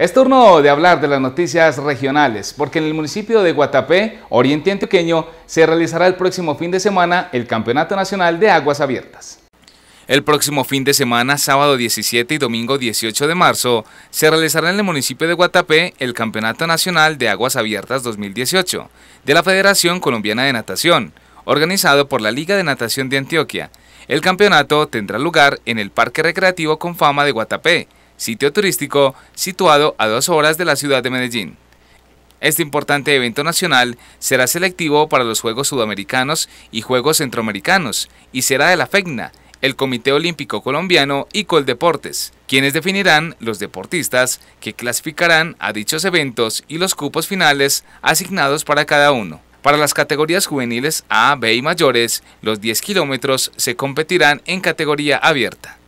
Es turno de hablar de las noticias regionales, porque en el municipio de Guatapé, Oriente Antioqueño, se realizará el próximo fin de semana el Campeonato Nacional de Aguas Abiertas. El próximo fin de semana, sábado 17 y domingo 18 de marzo, se realizará en el municipio de Guatapé el Campeonato Nacional de Aguas Abiertas 2018 de la Federación Colombiana de Natación, organizado por la Liga de Natación de Antioquia. El campeonato tendrá lugar en el Parque Recreativo Confama de Guatapé, sitio turístico situado a dos horas de la ciudad de Medellín. Este importante evento nacional será selectivo para los Juegos Sudamericanos y Juegos Centroamericanos y será de la FECNA, el Comité Olímpico Colombiano y Coldeportes, quienes definirán los deportistas que clasificarán a dichos eventos y los cupos finales asignados para cada uno. Para las categorías juveniles A, B y mayores, los 10 kilómetros se competirán en categoría abierta.